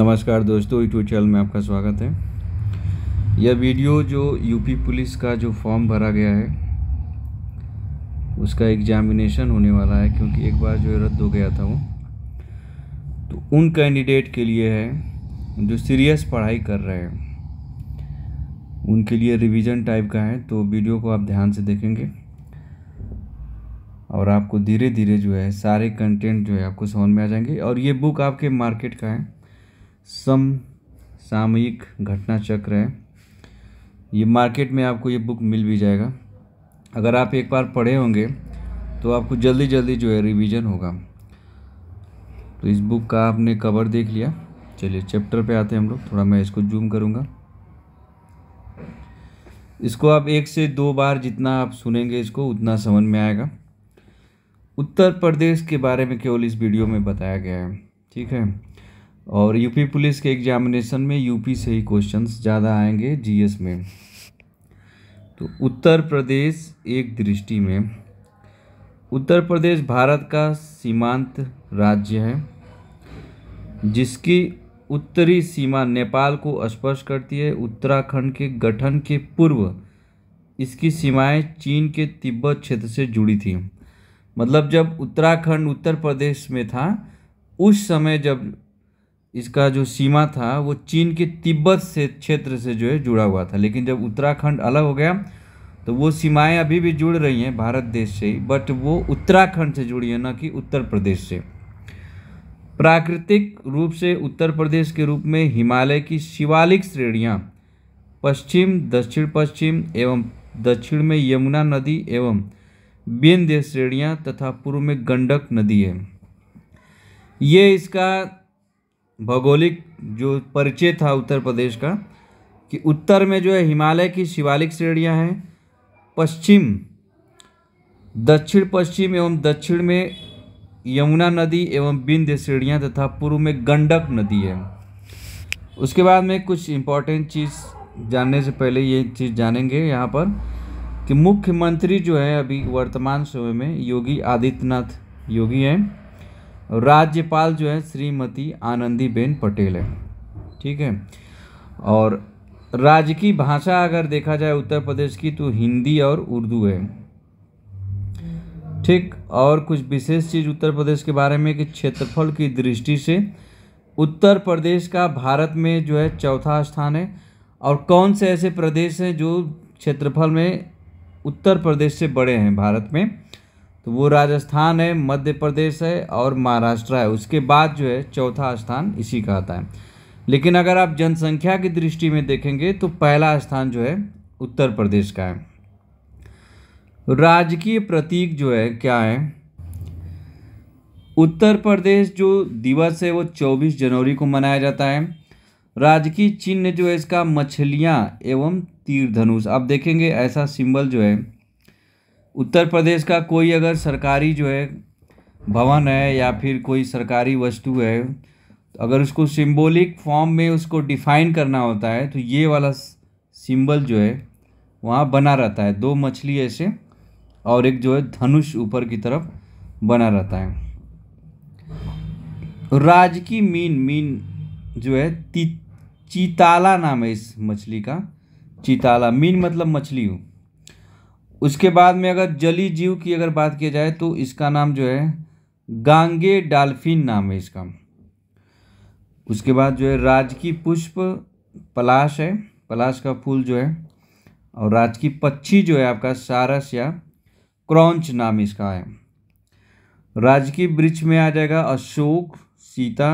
नमस्कार दोस्तों YouTube channel में आपका स्वागत है यह वीडियो जो यूपी पुलिस का जो फॉर्म भरा गया है उसका एग्जामिनेशन होने वाला है क्योंकि एक बार जो रद्द हो गया था वो तो उन कैंडिडेट के लिए है जो सीरियस पढ़ाई कर रहे हैं उनके लिए रिवीजन टाइप का है तो वीडियो को आप ध्यान से देखेंगे और आपको धीरे धीरे जो है सारे कंटेंट जो है आपको समझ में आ जाएंगे और ये बुक आपके मार्केट का है सम सामयिक घटना चक्र है ये मार्केट में आपको ये बुक मिल भी जाएगा अगर आप एक बार पढ़े होंगे तो आपको जल्दी जल्दी जो है रिवीजन होगा तो इस बुक का आपने कवर देख लिया चलिए चैप्टर पे आते हैं हम लोग थोड़ा मैं इसको जूम करूँगा इसको आप एक से दो बार जितना आप सुनेंगे इसको उतना समझ में आएगा उत्तर प्रदेश के बारे में केवल इस वीडियो में बताया गया है ठीक है और यूपी पुलिस के एग्जामिनेशन में यूपी से ही क्वेश्चंस ज़्यादा आएंगे जीएस में तो उत्तर प्रदेश एक दृष्टि में उत्तर प्रदेश भारत का सीमांत राज्य है जिसकी उत्तरी सीमा नेपाल को स्पर्श करती है उत्तराखंड के गठन के पूर्व इसकी सीमाएं चीन के तिब्बत क्षेत्र से जुड़ी थी मतलब जब उत्तराखंड उत्तर प्रदेश में था उस समय जब इसका जो सीमा था वो चीन के तिब्बत से क्षेत्र से जो है जुड़ा हुआ था लेकिन जब उत्तराखंड अलग हो गया तो वो सीमाएं अभी भी जुड़ रही हैं भारत देश से ही बट वो उत्तराखंड से जुड़ी है ना कि उत्तर प्रदेश से प्राकृतिक रूप से उत्तर प्रदेश के रूप में हिमालय की शिवालिक श्रेणियाँ पश्चिम दक्षिण पश्चिम एवं दक्षिण में यमुना नदी एवं विंध्य श्रेणियाँ तथा पूर्व में गंडक नदी है ये इसका भौगोलिक जो परिचय था उत्तर प्रदेश का कि उत्तर में जो है हिमालय की शिवालिक श्रेणियाँ हैं पश्चिम दक्षिण पश्चिम एवं दक्षिण में यमुना नदी एवं विंध्य श्रेणियाँ तथा पूर्व में गंडक नदी है उसके बाद में कुछ इम्पोर्टेंट चीज़ जानने से पहले ये चीज़ जानेंगे यहाँ पर कि मुख्यमंत्री जो है अभी वर्तमान समय में योगी आदित्यनाथ योगी हैं राज्यपाल जो है श्रीमती आनंदीबेन पटेल है ठीक है और राज्य की भाषा अगर देखा जाए उत्तर प्रदेश की तो हिंदी और उर्दू है ठीक और कुछ विशेष चीज़ उत्तर प्रदेश के बारे में कि क्षेत्रफल की दृष्टि से उत्तर प्रदेश का भारत में जो है चौथा स्थान है और कौन से ऐसे प्रदेश हैं जो क्षेत्रफल में उत्तर प्रदेश से बड़े हैं भारत में तो वो राजस्थान है मध्य प्रदेश है और महाराष्ट्र है उसके बाद जो है चौथा स्थान इसी का आता है लेकिन अगर आप जनसंख्या की दृष्टि में देखेंगे तो पहला स्थान जो है उत्तर प्रदेश का है राजकीय प्रतीक जो है क्या है उत्तर प्रदेश जो दिवस है वो 24 जनवरी को मनाया जाता है राजकीय चिन्ह जो है इसका मछलियाँ एवं तीर धनुष आप देखेंगे ऐसा सिंबल जो है उत्तर प्रदेश का कोई अगर सरकारी जो है भवन है या फिर कोई सरकारी वस्तु है तो अगर उसको सिंबॉलिक फॉर्म में उसको डिफाइन करना होता है तो ये वाला सिंबल जो है वहाँ बना रहता है दो मछली ऐसे और एक जो है धनुष ऊपर की तरफ बना रहता है राज की मीन मीन जो है ती चीताला नाम है इस मछली का चीताला मीन मतलब मछली हूँ उसके बाद में अगर जली जीव की अगर बात किया जाए तो इसका नाम जो है गांगे डाल्फिन नाम है इसका उसके बाद जो है राजकी पुष्प पलाश है पलाश का फूल जो है और राजकी पक्षी जो है आपका सारस या क्रॉन्च नाम इसका है राजकी वृक्ष में आ जाएगा अशोक सीता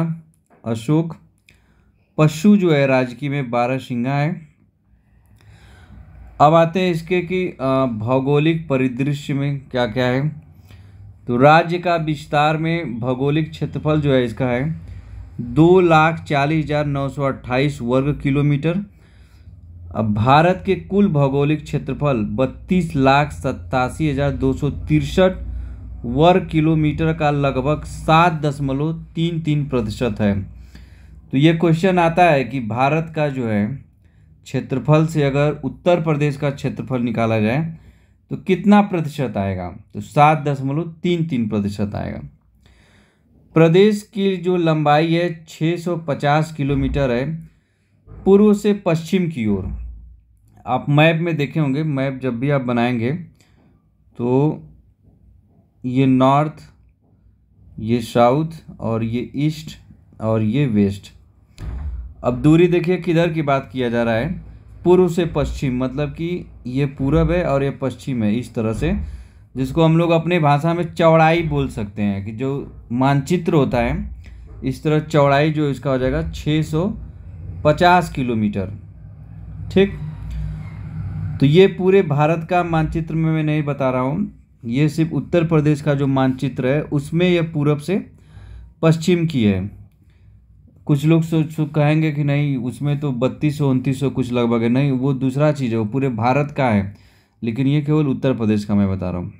अशोक पशु जो है राजकी में बारह सिंगा है अब आते हैं इसके कि भौगोलिक परिदृश्य में क्या क्या है तो राज्य का विस्तार में भौगोलिक क्षेत्रफल जो है इसका है दो लाख चालीस हज़ार नौ सौ अट्ठाईस वर्ग किलोमीटर अब भारत के कुल भौगोलिक क्षेत्रफल बत्तीस लाख सत्तासी हज़ार दो सौ तिरसठ वर्ग किलोमीटर का लगभग सात दशमलव तीन तीन प्रतिशत है तो ये क्वेश्चन आता है कि भारत का जो है क्षेत्रफल से अगर उत्तर प्रदेश का क्षेत्रफल निकाला जाए तो कितना प्रतिशत आएगा तो सात दशमलव तीन तीन प्रतिशत आएगा प्रदेश की जो लंबाई है 650 किलोमीटर है पूर्व से पश्चिम की ओर आप मैप में देखे होंगे मैप जब भी आप बनाएंगे तो ये नॉर्थ ये साउथ और ये ईस्ट और ये वेस्ट अब दूरी देखिए किधर की बात किया जा रहा है पूर्व से पश्चिम मतलब कि ये पूरब है और ये पश्चिम है इस तरह से जिसको हम लोग अपने भाषा में चौड़ाई बोल सकते हैं कि जो मानचित्र होता है इस तरह चौड़ाई जो इसका हो जाएगा 650 किलोमीटर ठीक तो ये पूरे भारत का मानचित्र में मैं नहीं बता रहा हूँ ये सिर्फ उत्तर प्रदेश का जो मानचित्र है उसमें यह पूरब से पश्चिम की है कुछ लोग सोच कहेंगे कि नहीं उसमें तो बत्तीस सौ उनतीस सौ कुछ लगभग है नहीं वो दूसरा चीज़ है वो पूरे भारत का है लेकिन ये केवल उत्तर प्रदेश का मैं बता रहा हूँ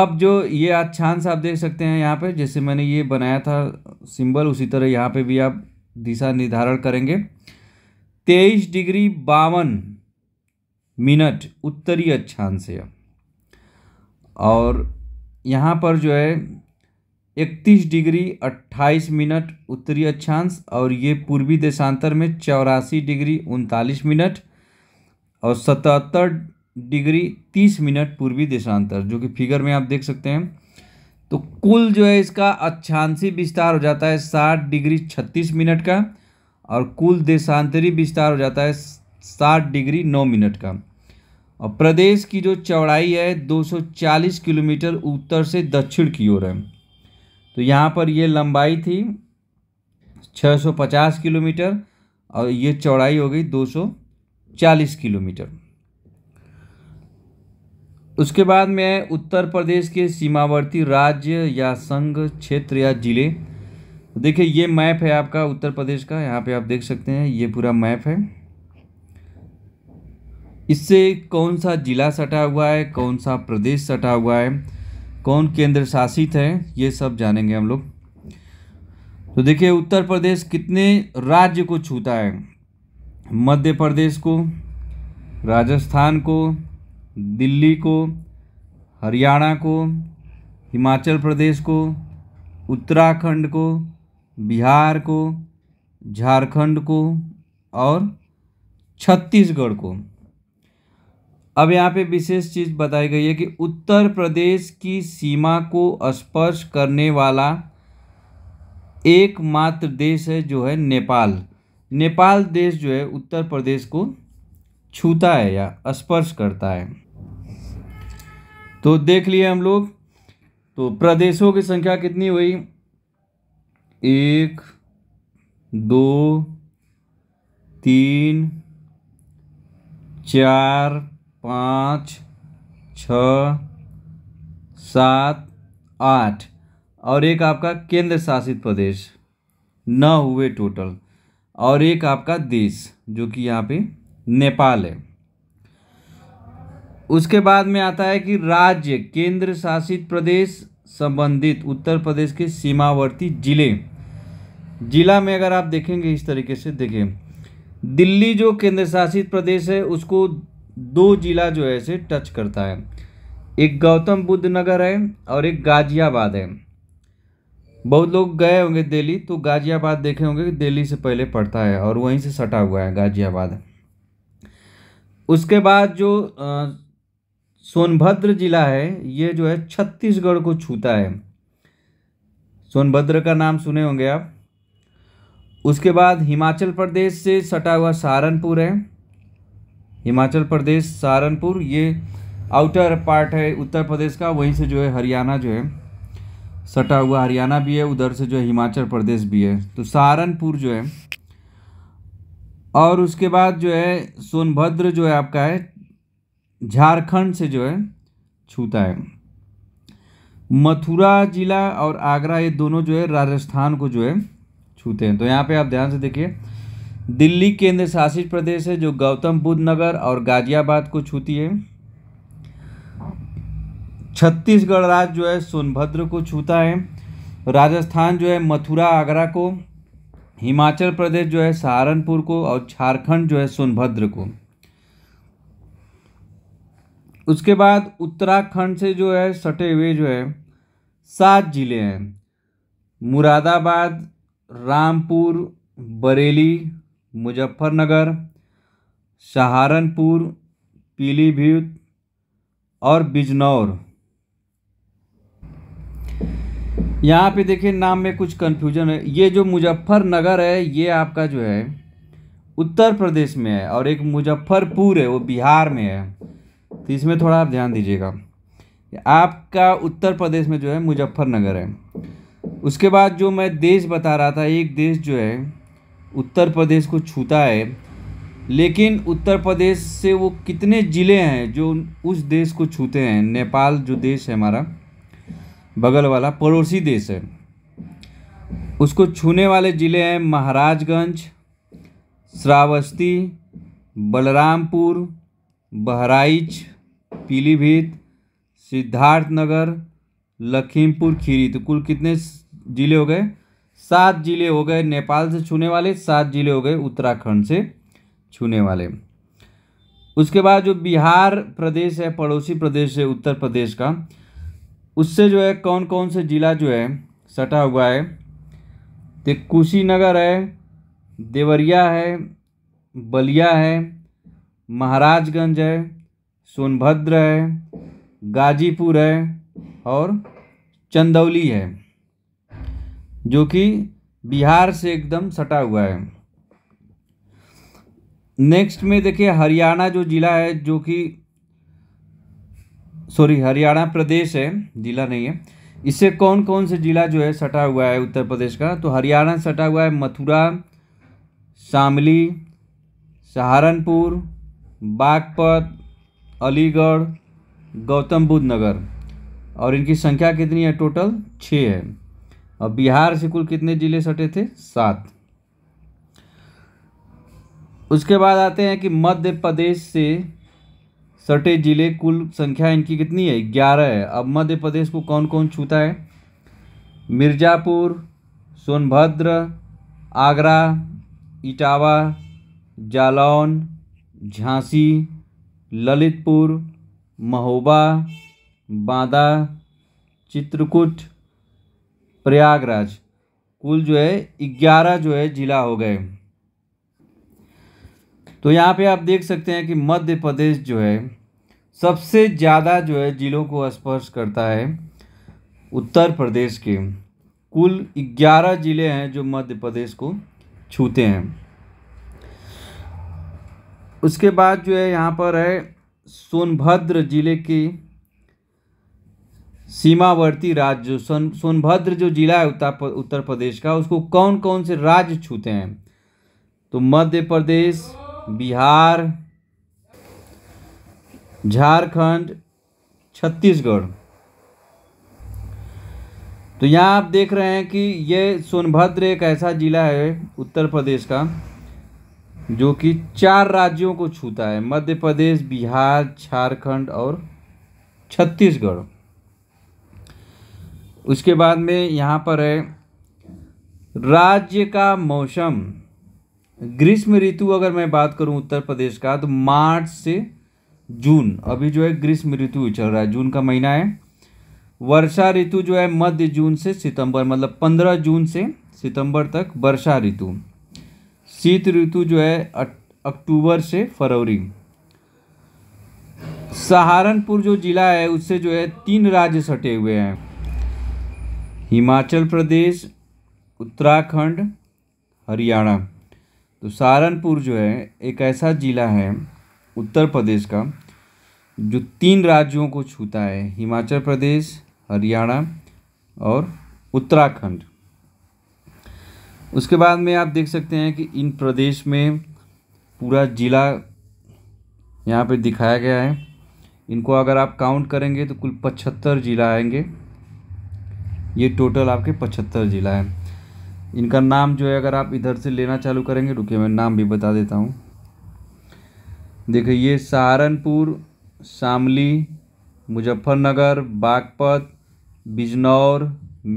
अब जो ये अच्छांश आप देख सकते हैं यहाँ पे जैसे मैंने ये बनाया था सिंबल उसी तरह यहाँ पे भी आप दिशा निर्धारण करेंगे तेईस डिग्री बावन मिनट उत्तरी अक्षांश और यहाँ पर जो है इकतीस डिग्री अट्ठाईस मिनट उत्तरी अक्षांश और ये पूर्वी देशांतर में चौरासी डिग्री उनतालीस मिनट और सतहत्तर डिग्री तीस मिनट पूर्वी देशांतर जो कि फिगर में आप देख सकते हैं तो कुल जो है इसका अक्षांशी विस्तार हो जाता है साठ डिग्री छत्तीस मिनट का और कुल देशांतरी विस्तार हो जाता है साठ डिग्री नौ मिनट का और प्रदेश की जो चौड़ाई है 240 किलोमीटर उत्तर से दक्षिण की ओर है तो यहाँ पर ये लंबाई थी 650 किलोमीटर और ये चौड़ाई हो गई 240 किलोमीटर उसके बाद में उत्तर प्रदेश के सीमावर्ती राज्य या संघ क्षेत्र या जिले तो देखिए ये मैप है आपका उत्तर प्रदेश का यहाँ पे आप देख सकते हैं ये पूरा मैप है इससे कौन सा जिला सटा हुआ है कौन सा प्रदेश सटा हुआ है कौन केंद्र शासित है ये सब जानेंगे हम लोग तो देखिए उत्तर प्रदेश कितने राज्य को छूता है मध्य प्रदेश को राजस्थान को दिल्ली को हरियाणा को हिमाचल प्रदेश को उत्तराखंड को बिहार को झारखंड को और छत्तीसगढ़ को अब यहाँ पे विशेष चीज़ बताई गई है कि उत्तर प्रदेश की सीमा को स्पर्श करने वाला एकमात्र देश है जो है नेपाल नेपाल देश जो है उत्तर प्रदेश को छूता है या स्पर्श करता है तो देख लिए हम लोग तो प्रदेशों की संख्या कितनी हुई एक दो तीन चार पाँच छ सात आठ और एक आपका केंद्र शासित प्रदेश नौ हुए टोटल और एक आपका देश जो कि यहाँ पे नेपाल है उसके बाद में आता है कि राज्य केंद्र शासित प्रदेश संबंधित उत्तर प्रदेश के सीमावर्ती जिले जिला में अगर आप देखेंगे इस तरीके से देखें दिल्ली जो केंद्र शासित प्रदेश है उसको दो ज़िला जो है इसे टच करता है एक गौतम बुद्ध नगर है और एक गाज़ियाबाद है बहुत लोग गए होंगे दिल्ली तो गाज़ियाबाद देखे होंगे कि दिल्ली से पहले पड़ता है और वहीं से सटा हुआ है गाज़ियाबाद उसके बाद जो सोनभद्र जिला है ये जो है छत्तीसगढ़ को छूता है सोनभद्र का नाम सुने होंगे आप उसके बाद हिमाचल प्रदेश से सटा हुआ सहारनपुर है हिमाचल प्रदेश सहारनपुर ये आउटर पार्ट है उत्तर प्रदेश का वहीं से जो है हरियाणा जो है सटा हुआ हरियाणा भी है उधर से जो है हिमाचल प्रदेश भी है तो सहारनपुर जो है और उसके बाद जो है सोनभद्र जो है आपका है झारखंड से जो है छूता है मथुरा ज़िला और आगरा ये दोनों जो है राजस्थान को जो है छूते हैं तो यहाँ पे आप ध्यान से देखिए दिल्ली केंद्र शासित प्रदेश है जो गौतम बुद्ध नगर और गाजियाबाद को छूती है छत्तीसगढ़ राज्य जो है सोनभद्र को छूता है राजस्थान जो है मथुरा आगरा को हिमाचल प्रदेश जो है सहारनपुर को और झारखंड जो है सोनभद्र को उसके बाद उत्तराखंड से जो है सटे हुए जो है सात ज़िले हैं मुरादाबाद रामपुर बरेली मुजफ्फरनगर सहारनपुर पीलीभीत और बिजनौर यहाँ पे देखिए नाम में कुछ कन्फ्यूजन है ये जो मुजफ्फरनगर है ये आपका जो है उत्तर प्रदेश में है और एक मुजफ्फरपुर है वो बिहार में है तो इसमें थोड़ा आप ध्यान दीजिएगा आपका उत्तर प्रदेश में जो है मुजफ्फरनगर है उसके बाद जो मैं देश बता रहा था एक देश जो है उत्तर प्रदेश को छूता है लेकिन उत्तर प्रदेश से वो कितने ज़िले हैं जो उस देश को छूते हैं नेपाल जो देश है हमारा बगल वाला पड़ोसी देश है उसको छूने वाले ज़िले हैं महाराजगंज श्रावस्ती बलरामपुर बहराइच पीलीभीत सिद्धार्थनगर लखीमपुर खीरी तो कुल कितने ज़िले हो गए सात जिले हो गए नेपाल से छूने वाले सात जिले हो गए उत्तराखंड से छूने वाले उसके बाद जो बिहार प्रदेश है पड़ोसी प्रदेश है उत्तर प्रदेश का उससे जो है कौन कौन से जिला जो है सटा हुआ है तो कुशीनगर है देवरिया है बलिया है महाराजगंज है सोनभद्र है गाजीपुर है और चंदौली है जो कि बिहार से एकदम सटा हुआ है नेक्स्ट में देखिए हरियाणा जो ज़िला है जो कि सॉरी हरियाणा प्रदेश है ज़िला नहीं है इससे कौन कौन से ज़िला जो है सटा हुआ है उत्तर प्रदेश का तो हरियाणा सटा हुआ है मथुरा शामली सहारनपुर बागपत अलीगढ़ गौतम बुद्ध नगर और इनकी संख्या कितनी है टोटल छः है और बिहार से कुल कितने जिले सटे थे सात उसके बाद आते हैं कि मध्य प्रदेश से सटे जिले कुल संख्या इनकी कितनी है ग्यारह है अब मध्य प्रदेश को कौन कौन छूता है मिर्ज़ापुर सोनभद्र आगरा इटावा जालौन झांसी ललितपुर महोबा बांदा चित्रकूट प्रयागराज कुल जो है ग्यारह जो है जिला हो गए तो यहाँ पे आप देख सकते हैं कि मध्य प्रदेश जो है सबसे ज़्यादा जो है ज़िलों को स्पर्श करता है उत्तर प्रदेश के कुल ग्यारह ज़िले हैं जो मध्य प्रदेश को छूते हैं उसके बाद जो है यहाँ पर है सोनभद्र ज़िले की सीमावर्ती राज्य सोन सोनभद्र जो जिला है उत्तर प्रदेश का उसको कौन कौन से राज्य छूते हैं तो मध्य प्रदेश बिहार झारखंड छत्तीसगढ़ तो यहाँ आप देख रहे हैं कि ये सोनभद्र एक ऐसा ज़िला है उत्तर प्रदेश का जो कि चार राज्यों को छूता है मध्य प्रदेश बिहार झारखंड और छत्तीसगढ़ उसके बाद में यहाँ पर है राज्य का मौसम ग्रीष्म ऋतु अगर मैं बात करूँ उत्तर प्रदेश का तो मार्च से जून अभी जो है ग्रीष्म ऋतु चल रहा है जून का महीना है वर्षा ऋतु जो है मध्य जून से सितंबर मतलब पंद्रह जून से सितंबर तक वर्षा ऋतु शीत ऋतु जो है अक्टूबर से फरवरी सहारनपुर जो जिला है उससे जो है तीन राज्य सटे हुए हैं हिमाचल प्रदेश उत्तराखंड हरियाणा तो सहारनपुर जो है एक ऐसा ज़िला है उत्तर प्रदेश का जो तीन राज्यों को छूता है हिमाचल प्रदेश हरियाणा और उत्तराखंड उसके बाद में आप देख सकते हैं कि इन प्रदेश में पूरा ज़िला यहाँ पे दिखाया गया है इनको अगर आप काउंट करेंगे तो कुल पचहत्तर ज़िला आएंगे ये टोटल आपके पचहत्तर ज़िला है इनका नाम जो है अगर आप इधर से लेना चालू करेंगे रुकिए मैं नाम भी बता देता हूँ देखिए ये सहारनपुर शामली मुजफ्फरनगर बागपत बिजनौर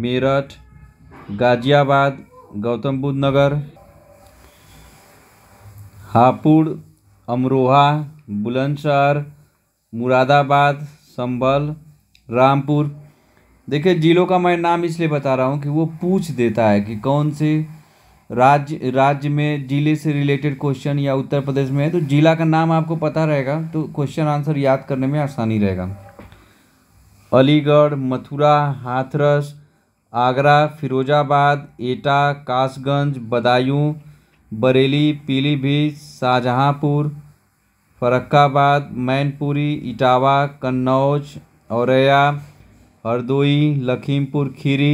मेरठ गाज़ियाबाद गौतम बुद्ध नगर हापुड़ अमरोहा बुलंदशहर मुरादाबाद संभल रामपुर देखिए ज़िलों का मैं नाम इसलिए बता रहा हूँ कि वो पूछ देता है कि कौन से राज्य राज्य में ज़िले से रिलेटेड क्वेश्चन या उत्तर प्रदेश में है तो ज़िला का नाम आपको पता रहेगा तो क्वेश्चन आंसर याद करने में आसानी रहेगा अलीगढ़ मथुरा हाथरस आगरा फिरोजाबाद एटा कासगंज बदायूं बरेली पीलीभीत शाहजहाँपुर फरक्काबाद मैनपुरी इटावा कन्नौज औरैया हरदोई लखीमपुर खीरी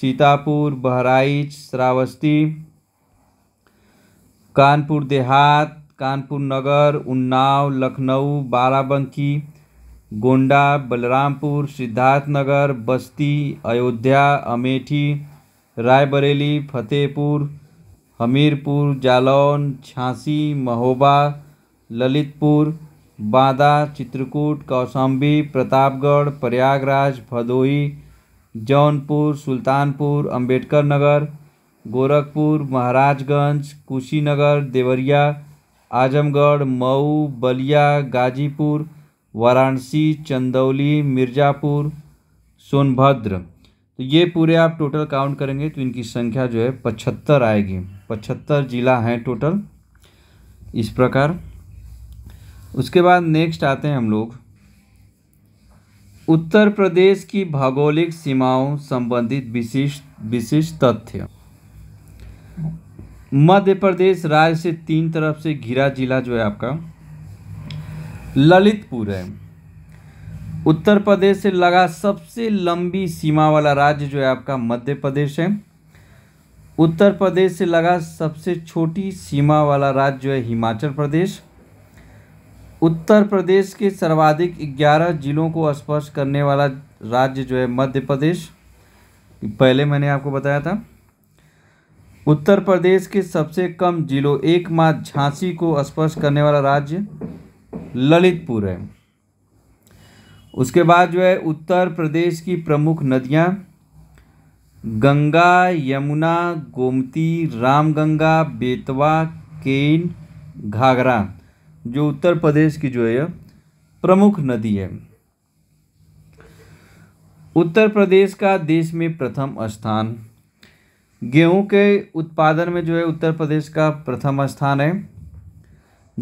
सीतापुर बहराइच श्रावस्ती कानपुर देहात कानपुर नगर उन्नाव लखनऊ बाराबंकी गोंडा बलरामपुर सिद्धार्थनगर बस्ती अयोध्या अमेठी रायबरेली फतेहपुर हमीरपुर जालौन झांसी महोबा ललितपुर बांदा चित्रकूट कौशाम्बी प्रतापगढ़ प्रयागराज भदोही जौनपुर सुल्तानपुर अंबेडकर नगर गोरखपुर महाराजगंज कुशीनगर देवरिया आजमगढ़ मऊ बलिया गाजीपुर वाराणसी चंदौली मिर्ज़ापुर सोनभद्र तो ये पूरे आप टोटल काउंट करेंगे तो इनकी संख्या जो है पचहत्तर आएगी पचहत्तर ज़िला हैं टोटल इस प्रकार उसके बाद नेक्स्ट आते हैं हम लोग उत्तर प्रदेश की भौगोलिक सीमाओं संबंधित विशिष्ट विशिष्ट तथ्य मध्य प्रदेश राज्य से तीन तरफ से घिरा जिला जो है आपका ललितपुर है उत्तर प्रदेश से लगा सबसे लंबी सीमा वाला राज्य जो है आपका मध्य प्रदेश है उत्तर प्रदेश से लगा सबसे छोटी सीमा वाला राज्य जो है हिमाचल प्रदेश उत्तर प्रदेश के सर्वाधिक 11 जिलों को स्पर्श करने वाला राज्य जो है मध्य प्रदेश पहले मैंने आपको बताया था उत्तर प्रदेश के सबसे कम जिलों एक मात्र झांसी को स्पर्श करने वाला राज्य ललितपुर है उसके बाद जो है उत्तर प्रदेश की प्रमुख नदियाँ गंगा यमुना गोमती रामगंगा बेतवा केन घाघरा जो उत्तर प्रदेश की जो है प्रमुख नदी है उत्तर प्रदेश का देश में प्रथम स्थान गेहूं के उत्पादन में जो है उत्तर प्रदेश का प्रथम स्थान है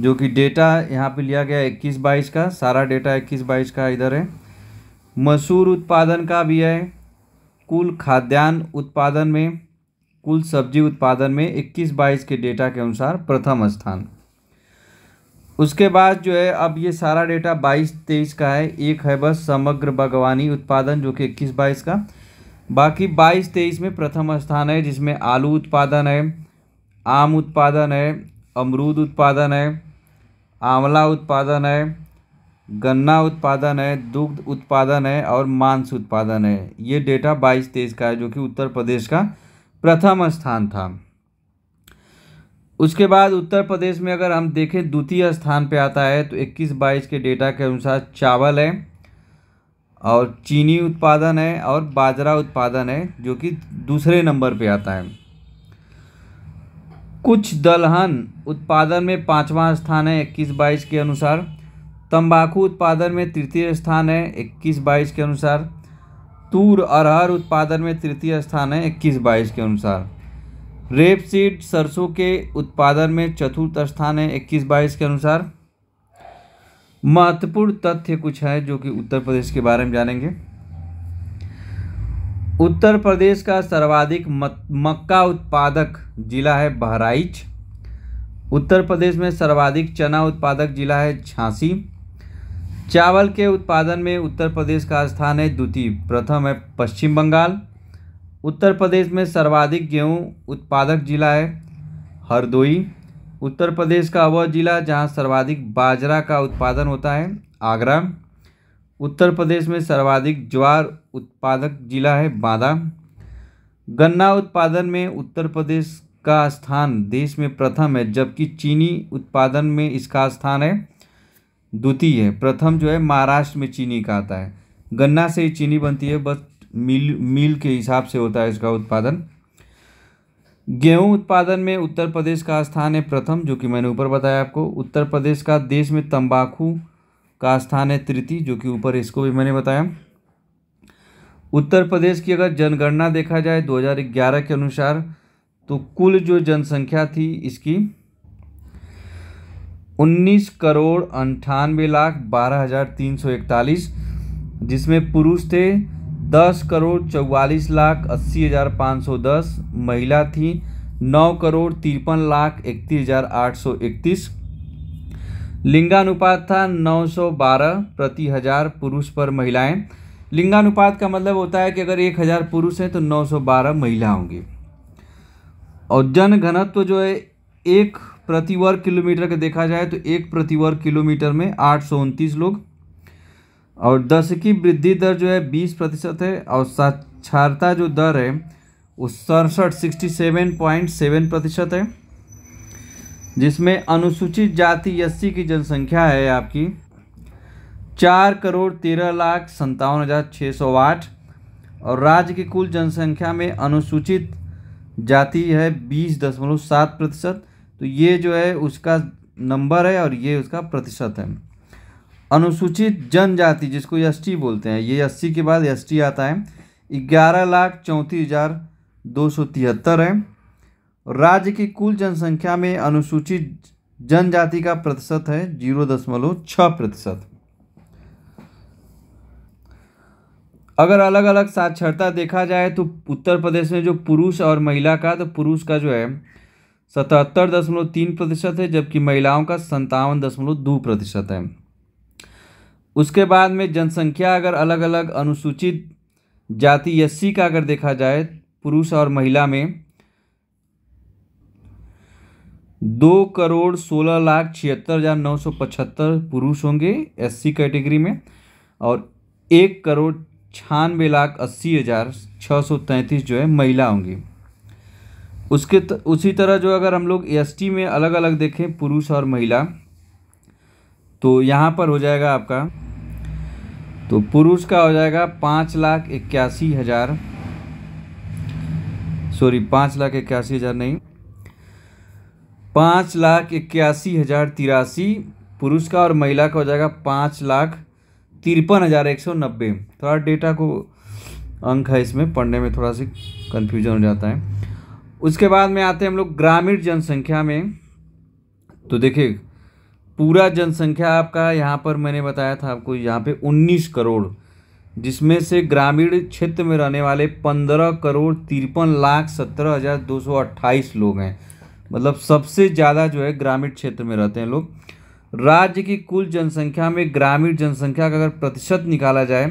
जो कि डेटा यहाँ पे लिया गया इक्कीस बाईस का सारा डेटा इक्कीस बाईस का इधर है मसूर उत्पादन का भी है कुल खाद्यान्न उत्पादन में कुल सब्जी उत्पादन में इक्कीस बाईस के डेटा के अनुसार प्रथम स्थान उसके बाद जो है अब ये सारा डेटा 22 23 का है एक है बस समग्र बागवानी उत्पादन जो कि इक्कीस बाईस का बाकी 22 23 में प्रथम स्थान है जिसमें आलू उत्पादन है आम उत्पादन है अमरूद उत्पादन है आंवला उत्पादन है गन्ना उत्पादन है दुग्ध उत्पादन है और मांस उत्पादन है ये डेटा बाईस तेईस का है जो कि उत्तर प्रदेश का प्रथम स्थान था उसके बाद उत्तर प्रदेश में अगर हम देखें द्वितीय स्थान पे आता है तो 21 बाईस के डेटा के अनुसार चावल है और चीनी उत्पादन है और बाजरा उत्पादन है जो कि दूसरे नंबर पे आता है कुछ दलहन उत्पादन में पाँचवा स्थान है इक्कीस बाईस के अनुसार तंबाकू उत्पादन में तृतीय स्थान है इक्कीस बाईस के अनुसार तूर अरहर उत्पादन में तृतीय स्थान है इक्कीस बाईस के अनुसार रेप सीड सरसों के उत्पादन में चतुर्थ स्थान है इक्कीस बाईस के अनुसार महत्वपूर्ण तथ्य कुछ है जो कि उत्तर प्रदेश के बारे में जानेंगे उत्तर प्रदेश का सर्वाधिक मक्का उत्पादक जिला है बहराइच उत्तर प्रदेश में सर्वाधिक चना उत्पादक जिला है झांसी चावल के उत्पादन में उत्तर प्रदेश का स्थान है द्वितीय प्रथम है पश्चिम बंगाल उत्तर प्रदेश में सर्वाधिक गेहूं उत्पादक जिला है हरदोई उत्तर प्रदेश का वह जिला जहां सर्वाधिक बाजरा का उत्पादन होता है आगरा उत्तर प्रदेश में सर्वाधिक ज्वार उत्पादक जिला है बांदा गन्ना उत्पादन में उत्तर प्रदेश का स्थान देश में प्रथम है जबकि चीनी उत्पादन में इसका स्थान है द्वितीय है प्रथम जो है महाराष्ट्र में चीनी का आता है गन्ना से ही चीनी बनती है बस मील मील के हिसाब से होता है इसका उत्पादन गेहूं उत्पादन में उत्तर प्रदेश का स्थान है प्रथम जो कि मैंने ऊपर बताया आपको उत्तर प्रदेश का देश में तंबाकू का स्थान है तृतीय जो कि ऊपर इसको भी मैंने बताया उत्तर प्रदेश की अगर जनगणना देखा जाए 2011 के अनुसार तो कुल जो जनसंख्या थी इसकी 19 करोड़ अंठानवे लाख बारह हज़ार तीन सौ इकतालीस जिसमें पुरुष थे दस करोड़ चौवालीस लाख अस्सी हज़ार पाँच सौ दस महिला थी नौ करोड़ तिरपन लाख इकतीस हज़ार आठ सौ इकतीस लिंगानुपात था 912 प्रति हज़ार पुरुष पर महिलाएं लिंगानुपात का मतलब होता है कि अगर 1000 पुरुष हैं तो 912 महिला होंगी और जन घनत्व तो जो है एक प्रति वर्ग किलोमीटर का देखा जाए तो एक प्रति वर्ग किलोमीटर में आठ लोग और दस की वृद्धि दर जो है बीस प्रतिशत है और साक्षरता जो दर है वो सड़सठ सिक्सटी सेवन पॉइंट सेवन प्रतिशत है जिसमें अनुसूचित जाति एस की जनसंख्या है आपकी चार करोड़ तेरह लाख संतावन हज़ार छः सौ आठ और राज्य की कुल जनसंख्या में अनुसूचित जाति है बीस दशमलव सात प्रतिशत तो ये जो है उसका नंबर है और ये उसका प्रतिशत है अनुसूचित जनजाति जिसको एस बोलते हैं ये एस के बाद एस आता है ग्यारह लाख चौंतीस हज़ार दो सौ तिहत्तर है राज्य की कुल जनसंख्या में अनुसूचित जनजाति का प्रतिशत है जीरो दशमलव छः प्रतिशत अगर अलग अलग साक्षरता देखा जाए तो उत्तर प्रदेश में जो पुरुष और महिला का तो पुरुष का जो है सतहत्तर दशमलव तीन प्रतिशत है जबकि महिलाओं का संतावन दशमलव दो प्रतिशत है उसके बाद में जनसंख्या अगर अलग अलग अनुसूचित जाति एस का अगर देखा जाए पुरुष और महिला में दो करोड़ सोलह लाख छिहत्तर हज़ार नौ सौ पचहत्तर पुरुष होंगे एससी कैटेगरी में और एक करोड़ छियानवे लाख अस्सी हज़ार छः सौ तैंतीस जो है महिला होंगी उसके त, उसी तरह जो अगर हम लोग एसटी में अलग अलग देखें पुरुष और महिला तो यहाँ पर हो जाएगा आपका तो पुरुष का हो जाएगा पाँच लाख इक्यासी हज़ार सॉरी पाँच लाख इक्यासी हज़ार नहीं पाँच लाख इक्यासी हज़ार तिरासी पुरुष का और महिला का हो जाएगा पाँच लाख तिरपन हज़ार एक सौ नब्बे थोड़ा डेटा को अंक है इसमें पढ़ने में थोड़ा सी कन्फ्यूजन हो जाता है उसके बाद में आते हैं हम लोग ग्रामीण जनसंख्या में तो देखिए पूरा जनसंख्या आपका यहाँ पर मैंने बताया था आपको यहाँ पे 19 करोड़ जिसमें से ग्रामीण क्षेत्र में रहने वाले 15 करोड़ तिरपन लाख सत्रह हज़ार दो सौ अट्ठाईस लोग हैं मतलब सबसे ज़्यादा जो है ग्रामीण क्षेत्र में रहते हैं लोग राज्य की कुल जनसंख्या में ग्रामीण जनसंख्या का अगर प्रतिशत निकाला जाए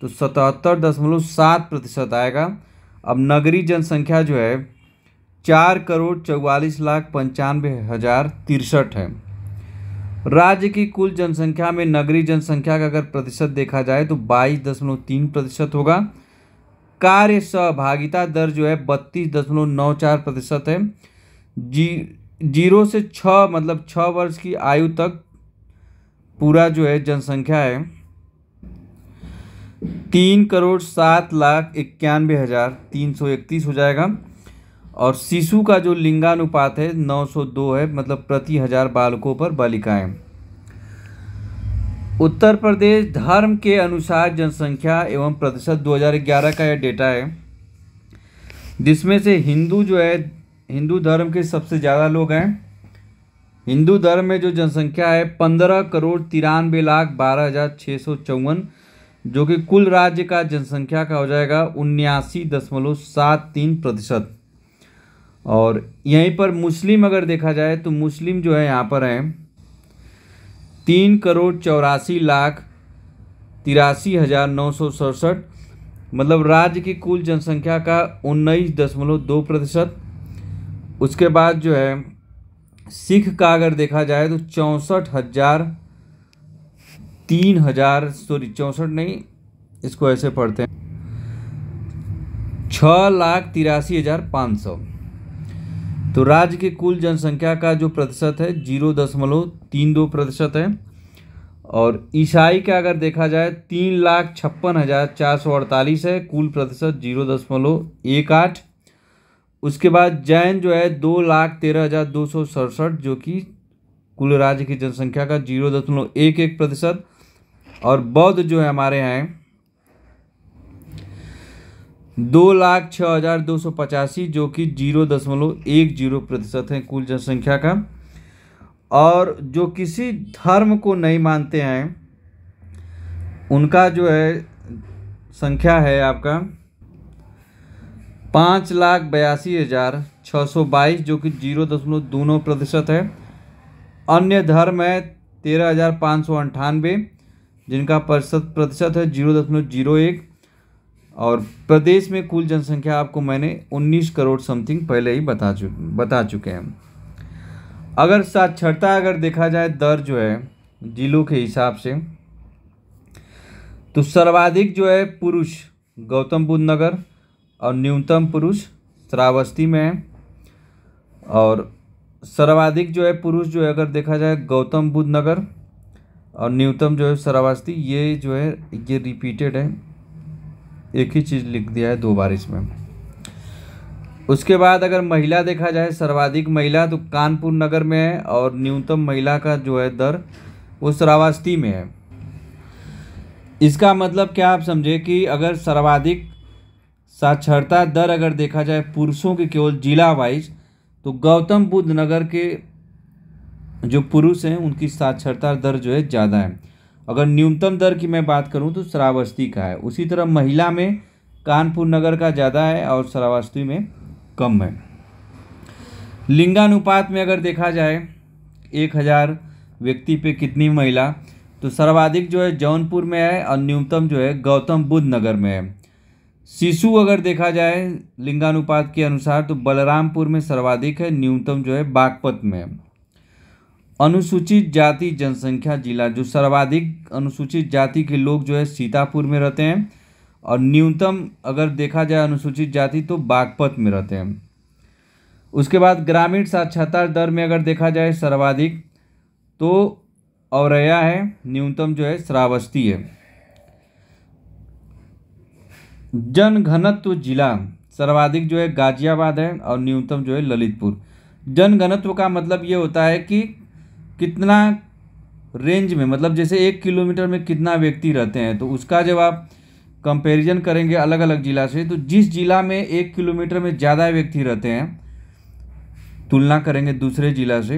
तो सतहत्तर दशमलव सात प्रतिशत आएगा अब नगरीय जनसंख्या जो है चार करोड़ चौवालीस लाख पंचानवे हज़ार तिरसठ है राज्य की कुल जनसंख्या में नगरीय जनसंख्या का अगर प्रतिशत देखा जाए तो बाईस दशमलव तीन प्रतिशत होगा कार्य सहभागिता दर जो है बत्तीस दशमलव नौ चार प्रतिशत है जी जीरो से छ मतलब छः वर्ष की आयु तक पूरा जो है जनसंख्या है तीन करोड़ सात लाख इक्यानवे हज़ार तीन सौ इकतीस हो जाएगा और शिशु का जो लिंगानुपात है 902 है मतलब प्रति हजार बालकों पर बालिकाएं उत्तर प्रदेश धर्म के अनुसार जनसंख्या एवं प्रतिशत 2011 का यह डेटा है जिसमें से हिंदू जो है हिंदू धर्म के सबसे ज़्यादा लोग हैं हिंदू धर्म में जो जनसंख्या है पंद्रह करोड़ तिरानवे लाख बारह हज़ार छः सौ चौवन जो कि कुल राज्य का जनसंख्या का हो जाएगा उन्यासी दशमलव सात तीन प्रतिशत और यहीं पर मुस्लिम अगर देखा जाए तो मुस्लिम जो है यहाँ पर हैं तीन करोड़ चौरासी लाख तिरासी हज़ार नौ सौ सड़सठ मतलब राज्य की कुल जनसंख्या का उन्नीस दशमलव दो प्रतिशत उसके बाद जो है सिख का अगर देखा जाए तो चौंसठ हज़ार तीन हज़ार सॉरी चौंसठ नहीं इसको ऐसे पढ़ते हैं छः लाख तिरासी हज़ार पाँच सौ तो राज्य के कुल जनसंख्या का जो प्रतिशत है जीरो दशमलव तीन दो प्रतिशत है और ईसाई का अगर देखा जाए तीन लाख छप्पन हज़ार चार सौ अड़तालीस है कुल प्रतिशत जीरो दशमलव एक आठ उसके बाद जैन जो है दो लाख तेरह हज़ार दो सौ सड़सठ जो कि कुल राज्य की जनसंख्या का जीरो दशमलव एक एक प्रतिशत और बौद्ध जो है हमारे यहाँ दो लाख छः हज़ार दो सौ पचासी जो कि जीरो दशमलव एक जीरो प्रतिशत है कुल जनसंख्या का और जो किसी धर्म को नहीं मानते हैं उनका जो है संख्या है आपका पाँच लाख बयासी हज़ार छः सौ बाईस जो कि जीरो दशमलव दो नौ प्रतिशत है अन्य धर्म है तेरह हज़ार पाँच सौ अंठानवे जिनका प्रतिशत प्रतिशत है जीरो दशमलव जीरो एक और प्रदेश में कुल जनसंख्या आपको मैंने 19 करोड़ समथिंग पहले ही बता चु बता चुके हैं अगर साक्षरता अगर देखा जाए दर जो है जिलों के हिसाब से तो सर्वाधिक जो है पुरुष गौतम बुद्ध नगर और न्यूनतम पुरुष श्रावस्ती में है और सर्वाधिक जो है पुरुष जो है अगर देखा जाए गौतम बुद्ध नगर और न्यूनतम जो है श्रावस्ती ये जो है ये रिपीटेड है एक ही चीज़ लिख दिया है दो बार इसमें उसके बाद अगर महिला देखा जाए सर्वाधिक महिला तो कानपुर नगर में है और न्यूनतम महिला का जो है दर वो श्रावस्ती में है इसका मतलब क्या आप समझे कि अगर सर्वाधिक साक्षरता दर अगर देखा जाए पुरुषों के केवल जिला वाइज तो गौतम बुद्ध नगर के जो पुरुष हैं उनकी साक्षरता दर जो है ज़्यादा है अगर न्यूनतम दर की मैं बात करूँ तो श्रावस्ती का है उसी तरह महिला में कानपुर नगर का ज़्यादा है और श्रावस्ती में कम है लिंगानुपात में अगर देखा जाए एक हज़ार व्यक्ति पे कितनी महिला तो सर्वाधिक जो है जौनपुर में है और न्यूनतम जो है गौतम बुद्ध नगर में है शिशु अगर देखा जाए लिंगानुपात के अनुसार तो बलरामपुर में सर्वाधिक है न्यूनतम जो है बागपत में है अनुसूचित जाति जनसंख्या जिला जो सर्वाधिक अनुसूचित जाति के लोग जो है सीतापुर में रहते हैं और न्यूनतम अगर देखा जाए अनुसूचित जाति तो बागपत में रहते हैं उसके बाद ग्रामीण साक्षरता दर में अगर देखा जाए सर्वाधिक तो औरया है न्यूनतम जो है श्रावस्ती है जनघनत्व जिला सर्वाधिक जो है गाजियाबाद है और न्यूनतम जो है ललितपुर जनघनत्व का मतलब ये होता है कि कितना रेंज में मतलब जैसे एक किलोमीटर में कितना व्यक्ति रहते हैं तो उसका जब आप कंपेरिज़न करेंगे अलग अलग ज़िला से तो जिस ज़िला में एक किलोमीटर में ज़्यादा व्यक्ति रहते हैं तुलना करेंगे दूसरे ज़िला से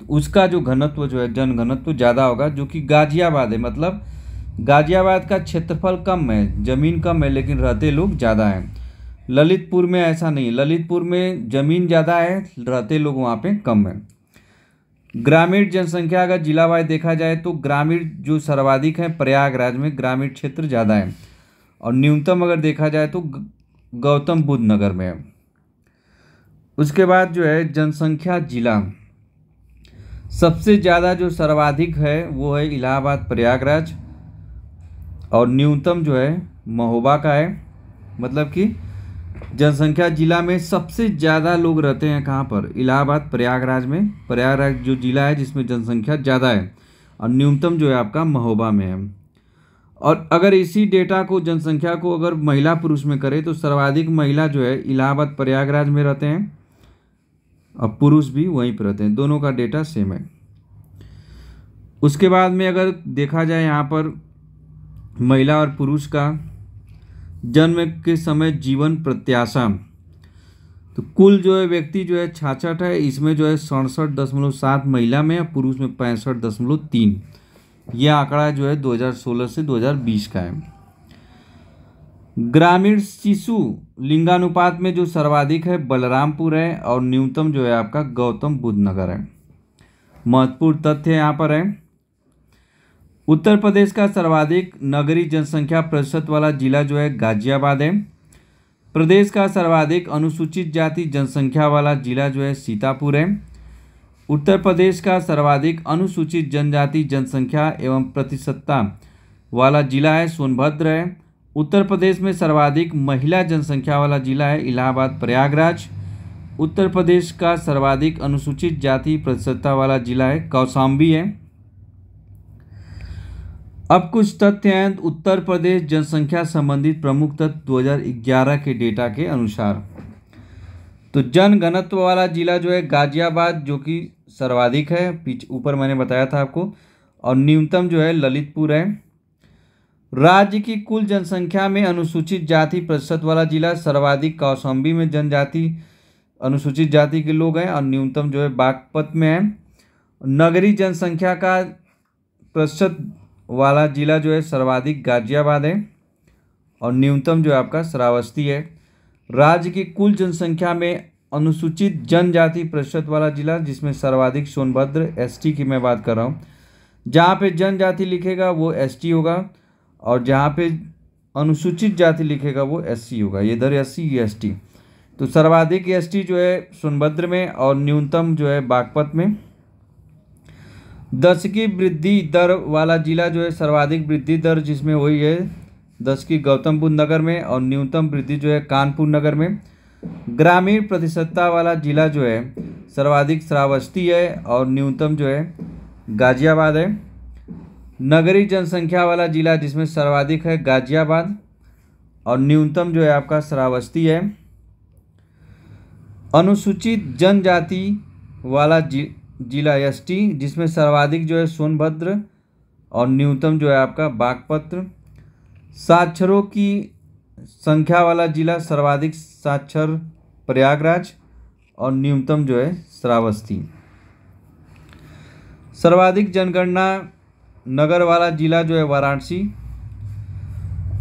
तो उसका जो घनत्व जो है जन घनत्व ज़्यादा होगा जो कि गाज़ियाबाद है मतलब गाज़ियाबाद का क्षेत्रफल कम है ज़मीन कम है लेकिन रहते लोग ज़्यादा हैं ललितपुर में ऐसा नहीं ललितपुर में ज़मीन ज़्यादा है रहते लोग वहाँ पे कम हैं ग्रामीण जनसंख्या अगर जिला वाइज देखा जाए तो ग्रामीण जो सर्वाधिक है प्रयागराज में ग्रामीण क्षेत्र ज़्यादा है और न्यूनतम अगर देखा जाए तो गौतम बुद्ध नगर में है उसके बाद जो है जनसंख्या जिला सबसे ज़्यादा जो सर्वाधिक है वो है इलाहाबाद प्रयागराज और न्यूनतम जो है महोबा का है मतलब कि जनसंख्या जिला में सबसे ज़्यादा लोग रहते हैं कहाँ पर इलाहाबाद प्रयागराज में प्रयागराज जो जिला है जिसमें जनसंख्या ज़्यादा है और न्यूनतम जो है आपका महोबा में है और अगर इसी डेटा को जनसंख्या को अगर महिला पुरुष में करें तो सर्वाधिक महिला जो है इलाहाबाद प्रयागराज में रहते हैं और पुरुष भी वहीं पर रहते हैं दोनों का डेटा सेम है उसके बाद में अगर देखा जाए यहाँ पर महिला और पुरुष का जन्म के समय जीवन प्रत्याशा तो कुल जो है व्यक्ति जो है छाछठ है इसमें जो है सड़सठ दशमलव सात महिला में और पुरुष में पैंसठ दशमलव तीन यह आंकड़ा जो है 2016 से 2020 का है ग्रामीण शिशु लिंगानुपात में जो सर्वाधिक है बलरामपुर है और न्यूनतम जो है आपका गौतम बुद्ध नगर है महत्वपूर्ण तथ्य यहाँ पर है उत्तर प्रदेश का सर्वाधिक नगरीय जनसंख्या प्रतिशत वाला जिला जो है गाजियाबाद है प्रदेश का सर्वाधिक अनुसूचित जाति जनसंख्या वाला जिला जो है सीतापुर है उत्तर प्रदेश का सर्वाधिक अनुसूचित जनजाति जनसंख्या एवं प्रतिशतता वाला जिला है सोनभद्र है उत्तर प्रदेश में सर्वाधिक महिला जनसंख्या वाला जिला है इलाहाबाद प्रयागराज उत्तर प्रदेश का सर्वाधिक अनुसूचित जाति प्रतिशतता वाला जिला है कौशाम्बी है अब कुछ तथ्य हैं उत्तर प्रदेश जनसंख्या संबंधित प्रमुख तथ्य 2011 के डेटा के अनुसार तो घनत्व वाला ज़िला जो है गाजियाबाद जो कि सर्वाधिक है पीछे ऊपर मैंने बताया था आपको और न्यूनतम जो है ललितपुर है राज्य की कुल जनसंख्या में अनुसूचित जाति प्रतिशत वाला जिला सर्वाधिक कौशाम्बी में जनजाति अनुसूचित जाति के लोग हैं और न्यूनतम जो है बागपत में है नगरीय जनसंख्या का प्रतिशत वाला ज़िला जो है सर्वाधिक गाजियाबाद है और न्यूनतम जो है आपका श्रावस्ती है राज्य की कुल जनसंख्या में अनुसूचित जनजाति प्रतिशत वाला जिला जिसमें सर्वाधिक सोनभद्र एसटी की मैं बात कर रहा हूँ जहाँ पे जनजाति लिखेगा वो एसटी होगा और जहाँ पे अनुसूचित जाति लिखेगा वो एससी होगा ये इधर एस सी एस टी तो सर्वाधिक एस टी जो है सोनभद्र में और न्यूनतम जो है बागपत में दस की वृद्धि दर वाला ज़िला जो है सर्वाधिक वृद्धि दर जिसमें हुई है दस की गौतम बुद्ध नगर में और न्यूनतम वृद्धि जो है कानपुर नगर में ग्रामीण प्रतिशतता वाला ज़िला जो है सर्वाधिक श्रावस्ती है और न्यूनतम जो है गाज़ियाबाद है नगरीय जनसंख्या वाला ज़िला जिसमें सर्वाधिक है गाज़ियाबाद और न्यूनतम जो है आपका श्रावस्ती है अनुसूचित जनजाति वाला जी जिला एसटी जिसमें सर्वाधिक जो है सोनभद्र और न्यूनतम जो है आपका बागपत्र साक्षरों की संख्या वाला जिला सर्वाधिक साक्षर प्रयागराज और न्यूनतम जो है श्रावस्ती सर्वाधिक जनगणना नगर वाला जिला जो है वाराणसी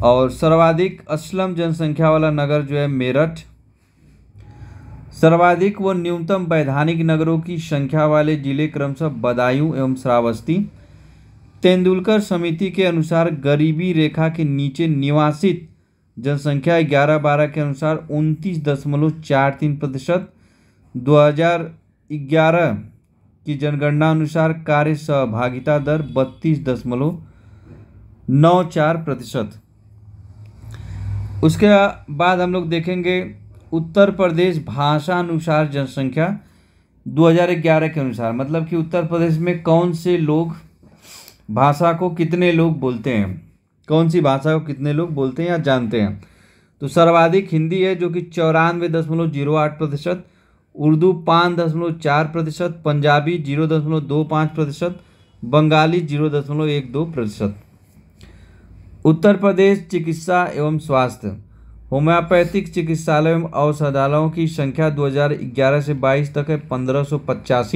और सर्वाधिक असलम जनसंख्या वाला नगर जो है मेरठ सर्वाधिक व न्यूनतम वैधानिक नगरों की संख्या वाले जिले क्रमशः बदायूं एवं श्रावस्ती तेंदुलकर समिति के अनुसार गरीबी रेखा के नीचे निवासित जनसंख्या ग्यारह बारह के अनुसार उनतीस दशमलव चार तीन प्रतिशत दो हजार ग्यारह की जनगणना अनुसार कार्य सहभागिता दर बत्तीस दशमलव नौ चार प्रतिशत उसके बाद हम लोग देखेंगे उत्तर प्रदेश भाषा अनुसार जनसंख्या 2011 के अनुसार मतलब कि उत्तर प्रदेश में कौन से लोग भाषा को कितने लोग बोलते हैं कौन सी भाषा को कितने लोग बोलते हैं या जानते हैं तो सर्वाधिक हिंदी है जो कि चौरानवे दशमलव जीरो आठ प्रतिशत उर्दू पाँच दशमलव चार प्रतिशत पंजाबी जीरो दशमलव दो पाँच प्रतिशत बंगाली जीरो दशमलव एक दो प्रतिशत उत्तर प्रदेश चिकित्सा एवं स्वास्थ्य होम्योपैथिक चिकित्सालय एवं औषधालयों की संख्या 2011 से 22 तक है पंद्रह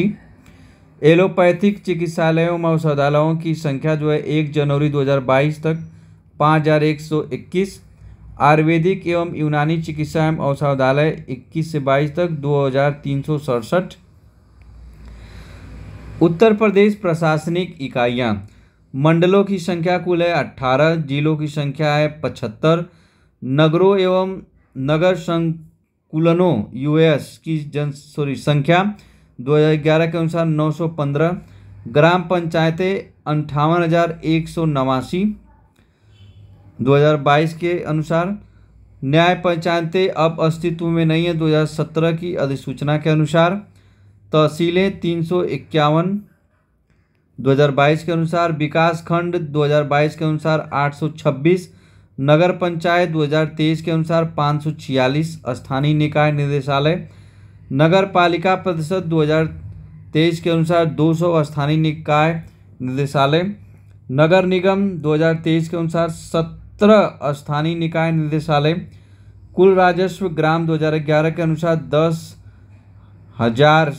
एलोपैथिक चिकित्सालयों एवं औषधालयों की संख्या जो है 1 जनवरी 2022 तक 5121 आयुर्वेदिक एवं यूनानी चिकित्सा एवं औषधालय 21 से 22 तक दो उत्तर प्रदेश प्रशासनिक इकाइयाँ मंडलों की संख्या कुल है 18 जिलों की संख्या है पचहत्तर नगरों एवं नगर संकुलनों यूएस की जन सॉरी संख्या 2011 के अनुसार 915 ग्राम पंचायतें अंठावन हज़ार एक सौ नवासी दो के अनुसार न्याय पंचायतें अब अस्तित्व में नहीं है 2017 की अधिसूचना के अनुसार तहसीलें तीन सौ इक्यावन 2022 के अनुसार विकास खंड 2022 के अनुसार 826 नगर पंचायत 2023 के अनुसार पाँच स्थानीय निकाय निदेशालय नगर पालिका परिषद 2023 के अनुसार 200 स्थानीय निकाय निदेशालय नगर निगम 2023 के अनुसार 17 स्थानीय निकाय निदेशालय कुल राजस्व ग्राम 2011 के अनुसार दस हजार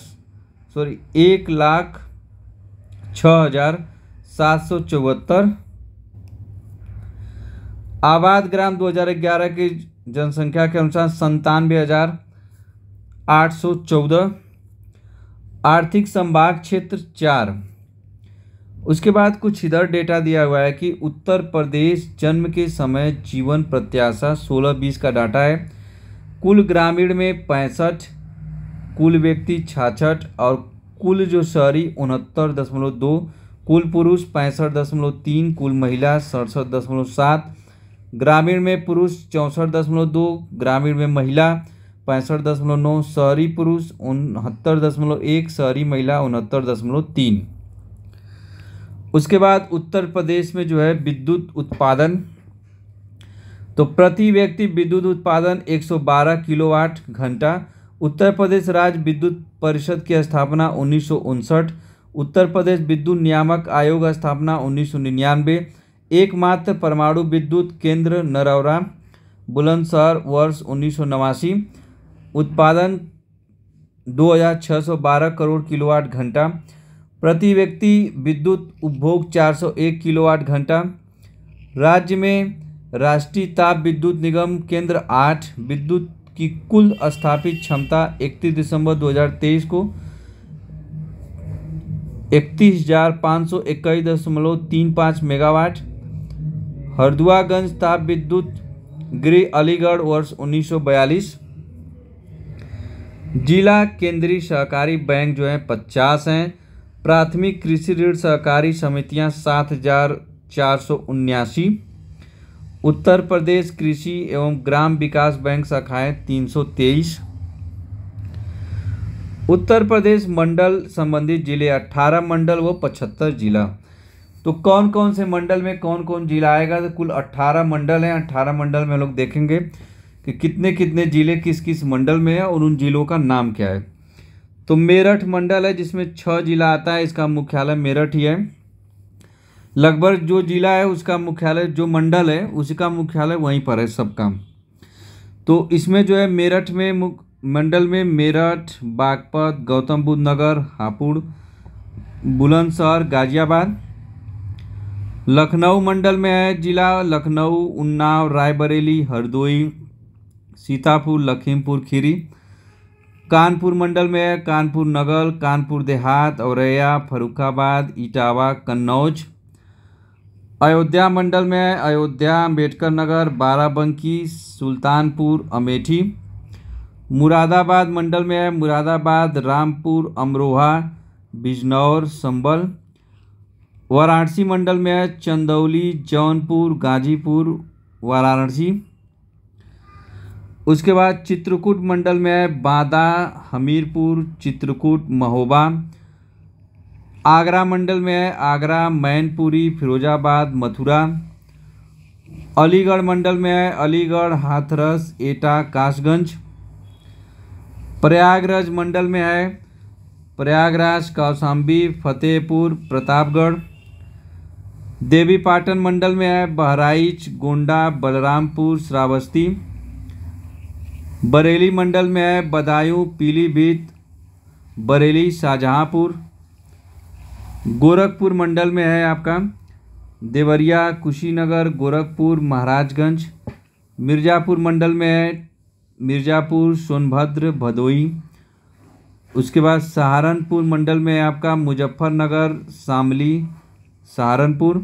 सॉरी एक लाख छः हजार सात सौ चौहत्तर आबाद ग्राम 2011 की जनसंख्या के अनुसार संतानवे हज़ार आठ सौ चौदह आर्थिक संभाग क्षेत्र चार उसके बाद कुछ इधर डेटा दिया हुआ है कि उत्तर प्रदेश जन्म के समय जीवन प्रत्याशा सोलह बीस का डाटा है कुल ग्रामीण में पैंसठ कुल व्यक्ति छाछठ और कुल जो शहरी उनहत्तर दशमलव दो कुल पुरुष पैंसठ दशमलव तीन कुल महिला सड़सठ दशमलव सात ग्रामीण में पुरुष चौंसठ दशमलव दो ग्रामीण में महिला पैंसठ दशमलव नौ शहरी पुरुष उनहत्तर दशमलव एक शहरी महिला उनहत्तर दशमलव तीन उसके बाद उत्तर प्रदेश में जो है विद्युत उत्पादन तो प्रति व्यक्ति विद्युत उत्पादन 112 किलोवाट घंटा उत्तर प्रदेश राज्य विद्युत परिषद की स्थापना उन्नीस उत्तर प्रदेश विद्युत नियामक आयोग स्थापना उन्नीस एकमात्र परमाणु विद्युत केंद्र नरौरा बुलंदशहर वर्ष उन्नीस उत्पादन 2612 करोड़ किलोवाट घंटा प्रति व्यक्ति विद्युत उपभोग 401 किलोवाट घंटा राज्य में राष्ट्रीय ताप विद्युत निगम केंद्र आठ विद्युत की कुल स्थापित क्षमता 31 दिसंबर 2023 को इकतीस हजार पाँच सौ इक्कीस दशमलव तीन पाँच मेगावाट हरदुआगंज ताप विद्युत गृह अलीगढ़ वर्ष 1942 जिला केंद्रीय सहकारी बैंक जो है पचास हैं प्राथमिक कृषि ऋण सहकारी समितियां सात हजार चार सौ उन्यासी उत्तर प्रदेश कृषि एवं ग्राम विकास बैंक शाखाएं तीन सौ तेईस उत्तर प्रदेश मंडल संबंधित जिले अठारह मंडल व पचहत्तर जिला तो कौन कौन से मंडल में कौन कौन जिला आएगा तो कुल 18 मंडल हैं 18 मंडल में हम लोग देखेंगे कि कितने कितने ज़िले किस किस मंडल में है और उन ज़िलों का नाम क्या है तो मेरठ मंडल है जिसमें छः जिला आता है इसका मुख्यालय मेरठ ही है लगभग जो जिला है उसका मुख्यालय जो मंडल है उसका मुख्यालय वहीं पर है सबका तो इसमें जो है मेरठ में मंडल में मेरठ बागपत गौतम बुद्ध नगर हापुड़ बुलंदशहर गाजियाबाद लखनऊ मंडल में है जिला लखनऊ उन्नाव रायबरेली हरदोई सीतापुर लखीमपुर खीरी कानपुर मंडल में है कानपुर नगर कानपुर देहात औरैया फरुखाबाद इटावा कन्नौज अयोध्या मंडल में है अयोध्या अम्बेडकर नगर बाराबंकी सुल्तानपुर अमेठी मुरादाबाद मंडल में है मुरादाबाद रामपुर अमरोहा बिजनौर संबल वाराणसी मंडल में है चंदौली जौनपुर गाजीपुर वाराणसी उसके बाद चित्रकूट मंडल में है बांदा हमीरपुर चित्रकूट महोबा आगरा मंडल में है आगरा मैनपुरी फिरोजाबाद मथुरा अलीगढ़ मंडल में है अलीगढ़ हाथरस एटा कासगंज प्रयागराज मंडल में है प्रयागराज कौशाम्बी फतेहपुर प्रतापगढ़ देवी पाटन मंडल में है बहराइच गोंडा बलरामपुर श्रावस्ती बरेली मंडल में है बदायूं पीलीभीत बरेली शाहजहाँपुर गोरखपुर मंडल में है आपका देवरिया कुशीनगर गोरखपुर महाराजगंज मिर्ज़ापुर मंडल में है मिर्ज़ापुर सोनभद्र भदोई उसके बाद सहारनपुर मंडल में है आपका मुजफ्फरनगर शामली सहारनपुर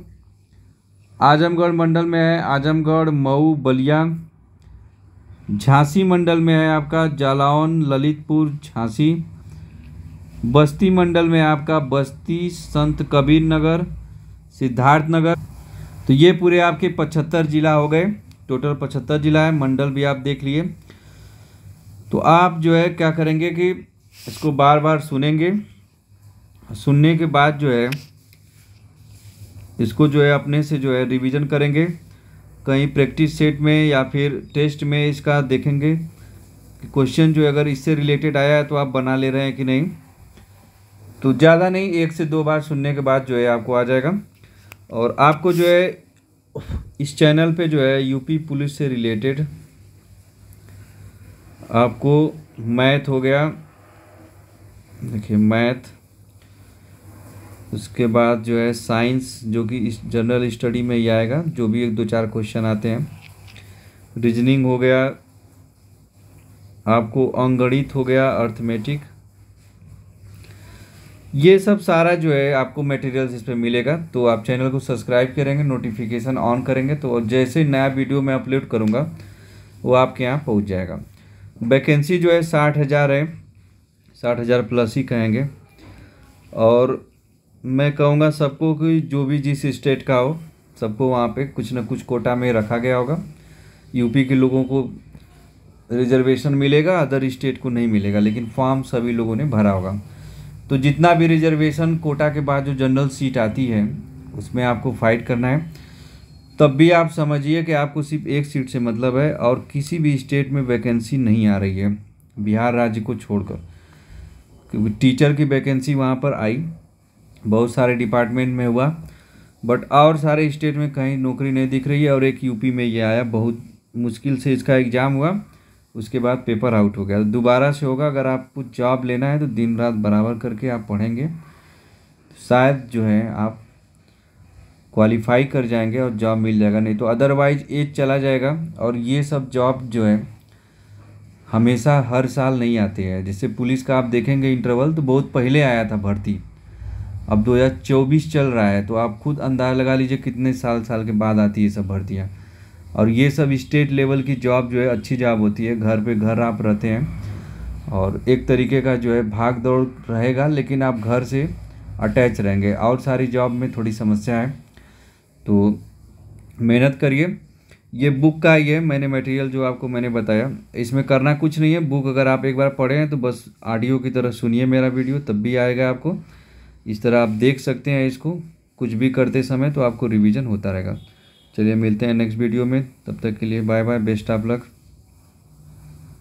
आजमगढ़ मंडल में है आजमगढ़ मऊ बलिया झांसी मंडल में है आपका जालौन ललितपुर झांसी बस्ती मंडल में आपका बस्ती संत कबीर नगर सिद्धार्थ नगर तो ये पूरे आपके पचहत्तर ज़िला हो गए टोटल पचहत्तर ज़िला है मंडल भी आप देख लिए तो आप जो है क्या करेंगे कि इसको बार बार सुनेंगे सुनने के बाद जो है इसको जो है अपने से जो है रिवीजन करेंगे कहीं प्रैक्टिस सेट में या फिर टेस्ट में इसका देखेंगे कि क्वेश्चन जो अगर इससे रिलेटेड आया है तो आप बना ले रहे हैं कि नहीं तो ज़्यादा नहीं एक से दो बार सुनने के बाद जो है आपको आ जाएगा और आपको जो है इस चैनल पे जो है यूपी पुलिस से रिलेटेड आपको मैथ हो गया देखिए मैथ उसके बाद जो है साइंस जो कि इस जनरल स्टडी में ही आएगा जो भी एक दो चार क्वेश्चन आते हैं रीजनिंग हो गया आपको अंगणित हो गया अर्थमेटिक ये सब सारा जो है आपको मटेरियल्स इस पर मिलेगा तो आप चैनल को सब्सक्राइब करेंगे नोटिफिकेशन ऑन करेंगे तो जैसे नया वीडियो मैं अपलोड करूँगा वो आपके यहाँ पहुँच जाएगा वैकेंसी जो है साठ हज़ार है साठ हज़ार प्लस ही कहेंगे और मैं कहूँगा सबको कि जो भी जिस स्टेट का हो सबको वहाँ पे कुछ ना कुछ कोटा में रखा गया होगा यूपी के लोगों को रिजर्वेशन मिलेगा अदर स्टेट को नहीं मिलेगा लेकिन फॉर्म सभी लोगों ने भरा होगा तो जितना भी रिजर्वेशन कोटा के बाद जो जनरल सीट आती है उसमें आपको फाइट करना है तब भी आप समझिए कि आपको सिर्फ एक सीट से मतलब है और किसी भी स्टेट में वैकेंसी नहीं आ रही है बिहार राज्य को छोड़कर क्योंकि टीचर की वैकेंसी वहाँ पर आई बहुत सारे डिपार्टमेंट में हुआ बट और सारे स्टेट में कहीं नौकरी नहीं दिख रही है और एक यूपी में ये आया बहुत मुश्किल से इसका एग्ज़ाम हुआ उसके बाद पेपर आउट हो गया दोबारा से होगा अगर आपको जॉब लेना है तो दिन रात बराबर करके आप पढ़ेंगे शायद जो है आप क्वालिफाई कर जाएंगे और जॉब मिल जाएगा नहीं तो अदरवाइज एज चला जाएगा और ये सब जॉब जो है हमेशा हर साल नहीं आते हैं जैसे पुलिस का आप देखेंगे इंटरवल तो बहुत पहले आया था भर्ती अब 2024 चल रहा है तो आप खुद अंदाज़ा लगा लीजिए कितने साल साल के बाद आती है सब भर्तियाँ और ये सब स्टेट लेवल की जॉब जो है अच्छी जॉब होती है घर पे घर आप रहते हैं और एक तरीके का जो है भाग दौड़ रहेगा लेकिन आप घर से अटैच रहेंगे और सारी जॉब में थोड़ी समस्या है तो मेहनत करिए ये बुक का ही है मैंने मटेरियल जो आपको मैंने बताया इसमें करना कुछ नहीं है बुक अगर आप एक बार पढ़े हैं तो बस ऑडियो की तरह सुनिए मेरा वीडियो तब भी आएगा आपको इस तरह आप देख सकते हैं इसको कुछ भी करते समय तो आपको रिवीजन होता रहेगा चलिए मिलते हैं नेक्स्ट वीडियो में तब तक के लिए bye bye best of luck